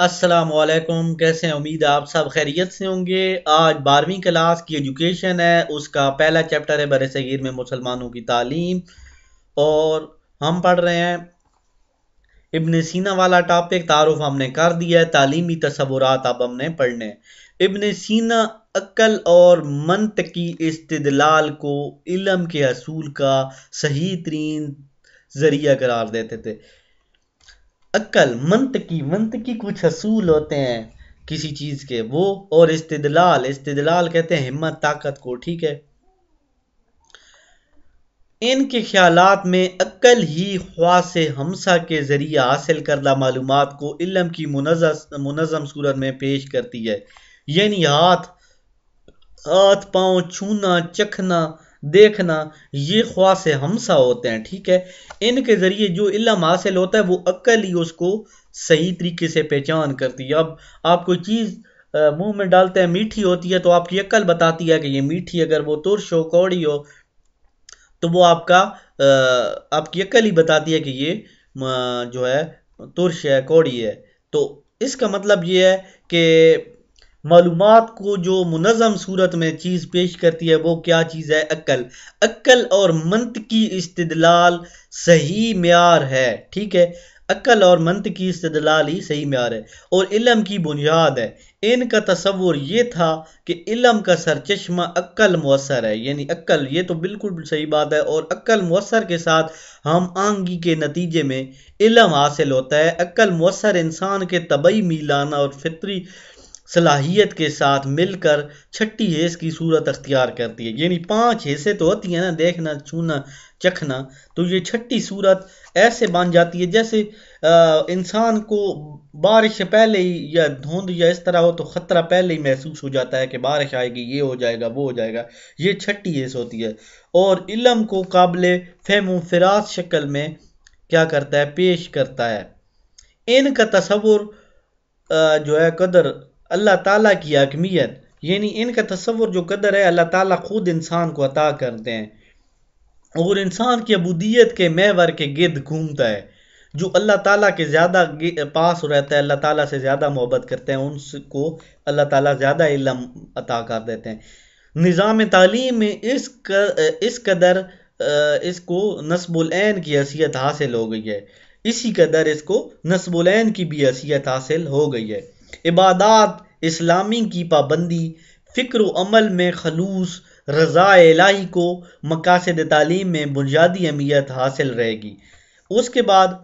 असलकुम कैसे हैं उम्मीद आप सब खैरियत से होंगे आज बारहवीं क्लास की एजुकेशन है उसका पहला चैप्टर है बर सगीर में मुसलमानों की तालीम और हम पढ़ रहे हैं इब्न सीना वाला टॉपिक तारुफ हमने कर दिया है तालीमी तस्वुरात अब हमने पढ़ने इब्न सीना अक्ल और मंत की इस्तलाल को इलम के असूल का सही तरीन ज़रिया करार देते थे अक्ल मंत की कुछ असूल होते हैं किसी चीज के वो और इस्तेदलाल इस्तेदलाल कहते हैं हिम्मत ताकत को ठीक है इनके ख्यालात में अक्ल ही ख्वास से हमसा के ज़रिए हासिल करदा मालूम को इलम की मुनज़म सूरत में पेश करती है यानी हाथ हाथ पाँव छूना चखना देखना ये ख्वा से हमसा होते हैं ठीक है इनके ज़रिए जो इलम हासिल होता है वो अक्ल ही उसको सही तरीके से पहचान करती है अब आप कोई चीज़ मुंह में डालते हैं मीठी होती है तो आपकी अक्ल बताती है कि ये मीठी अगर वो तुरश हो कौड़ी हो तो वो आपका आ, आपकी अक्ल ही बताती है कि ये जो है तुरश है कौड़ी है तो इसका मतलब ये है कि मालूम को जो मुनज़म सूरत में चीज़ पेश करती है वो क्या चीज़ है अक्ल अक्ल और मंत की इस्तलाल सही मैार है ठीक है अक्ल और मंत की इस्तलाल ही सही मैार है और इलम की बुनियाद है इनका तस्वुर ये था कि इलम का सरचमा अक्ल मवसर है यानी अक्ल ये तो बिल्कुल सही बात है और अक्ल मवसर के साथ हम आंगी के नतीजे में इलम हासिल होता है अक्ल मवसर इंसान के तबई मिलाना और फितरी सलाहियत के साथ मिलकर छठी हेस की सूरत अख्तियार करती है यानी पांच हिस्से तो होती है ना देखना छूना चखना तो ये छठी सूरत ऐसे बन जाती है जैसे इंसान को बारिश से पहले ही या धुंध या इस तरह हो तो ख़तरा पहले ही महसूस हो जाता है कि बारिश आएगी ये हो जाएगा वो हो जाएगा ये छठी हेस होती है और इलम को काबिल फहम फराज शक्ल में क्या करता है पेश करता है इनका तस्वुर जो है कदर अल्लाह ताला की अकमियत यानी इनका तस्वर जो कदर है अल्लाह ताला खुद इंसान को अता करते हैं और इंसान की अबूदियत के मैवर के गिद घूमता है जो अल्लाह ताला के ज़्यादा पास रहता है अल्लाह ताला से ज़्यादा मोहब्बत करते हैं उनको अल्लाह ताला ज़्यादा इलम अता कर देते हैं निज़ाम तालीम में इस कर, इस कदर इसको नस्बुलैन की हैसियत हासिल हो गई है इसी कदर इसको नस्बुलैन की भी हैसियत हासिल हो गई है इबादत इस्लामी की पाबंदी फ़िक्र अमल में खलूस रज़ा इलाही को मकासद तालीम में बुनियादी अहमियत हासिल रहेगी उसके बाद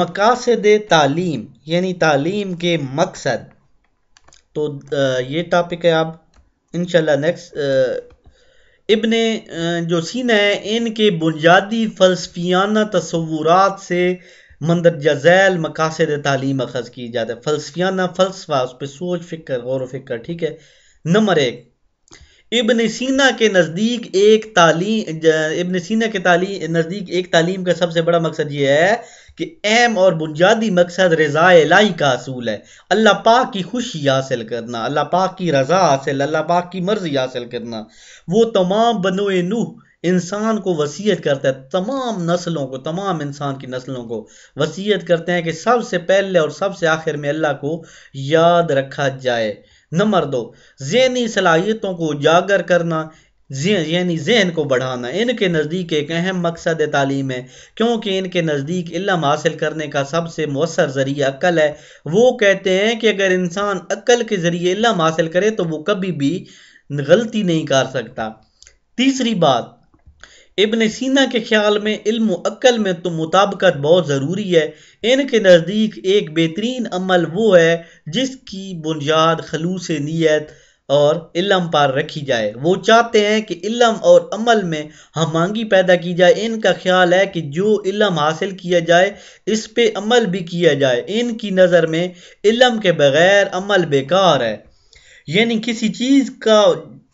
मकासद तालीम यानी तालीम के मकसद तो ये टॉपिक है आप इनशाला नेक्स्ट इबन जो सीन है इनके बुनियादी फ़लसफियाना तस्वूर से मंदरजा जैल मकासद तालीम अखज़ की जाता है फलसफियाना फ़लसफ़ा उस पर सोच फ़िक्र गौर फ़िक्र ठीक है नंबर एक इबन सीना के नज़दीक एक तालीम इबन सीना के ताली नज़दीक एक तालीम का सबसे बड़ा मकसद ये है कि अहम और बुनियादी मकसद रज़ा लाई का असूल है अल्लाह पाक की खुशी हासिल करना अल्लाह पाक की रज़ा हासिल अल्लाह पाक की मर्ज़ी हासिल करना वो तमाम बनो नूह इंसान को वसीयत करता है तमाम नस्लों को तमाम इंसान की नस्लों को वसीयत करते हैं कि सबसे पहले और सबसे आखिर में अल्लाह को याद रखा जाए नंबर दो जहनी सलाहियतों को उजागर करना यानी जहन को बढ़ाना इनके नज़दीक एक अहम मकसद तालीम है क्योंकि इनके नज़दीक इलम हासिल करने का सबसे मौसर ज़रिया अक्ल है वो कहते हैं कि अगर इंसान अक्ल के ज़रिए इलम हासिल करे तो वो कभी भी गलती नहीं कर सकता तीसरी बात इबन सीना के ख्याल में इल्म अक्ल में तो मुताबकत बहुत ज़रूरी है इनके नज़दीक एक बेहतरीन अमल वो है जिसकी बुनियाद खलूस नीयत और इलम पर रखी जाए वो चाहते हैं कि इलम और अमल में हमांगी पैदा की जाए इनका ख्याल है कि जो इलम हासिल किया जाए इस पर अमल भी किया जाए इनकी नज़र में इलम के बगैर अमल बेकार है यानी किसी चीज़ का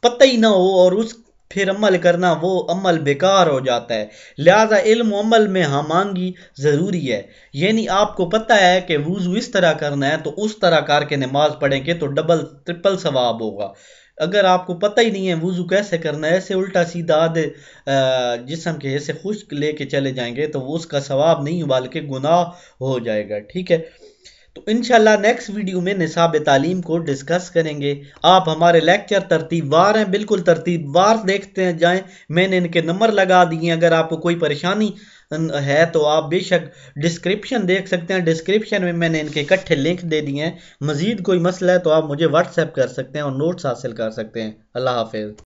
पता ही ना हो और उस फिर अमल करना वो अमल बेकार हो जाता है लिहाजा इल्म अमल में हाँ मांगी ज़रूरी है यानी आपको पता है कि वज़ू इस तरह करना है तो उस तरह करके नमाज़ पढ़ेंगे तो डबल ट्रिपल सवाब होगा अगर आपको पता ही नहीं है वज़ू कैसे करना है ऐसे उल्टा सीधा आधे जिसम के ऐसे खुश्क लेके चले जाएंगे तो वो उसका सवाब नहीं उबाल के गुनाह हो जाएगा ठीक है तो इनशाला नेक्स्ट वीडियो में निसाब तालीम को डिस्कस करेंगे आप हमारे लेक्चर तरतीबवार हैं बिल्कुल तरतीबवार देखते हैं जाएं मैंने इनके नंबर लगा दिए अगर आपको कोई परेशानी है तो आप बेशक डिस्क्रिप्शन देख सकते हैं डिस्क्रिप्शन में मैंने इनके इकट्ठे लिंक दे दिए हैं मज़ीद कोई मसला है तो आप मुझे व्हाट्सएप कर सकते हैं और नोट्स हासिल कर सकते हैं अल्लाह हाफिज़